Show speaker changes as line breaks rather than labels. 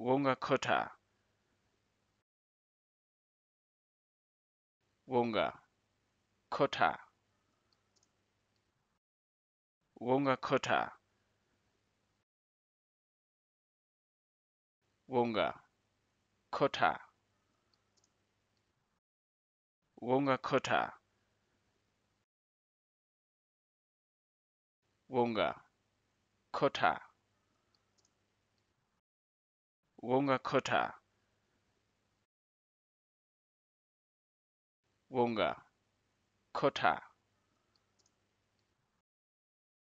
Wongakota. Wonga Kota Wonga Kota Wonga Kota Wonga Kota Wonga Kota Kota. Wonga. Kota.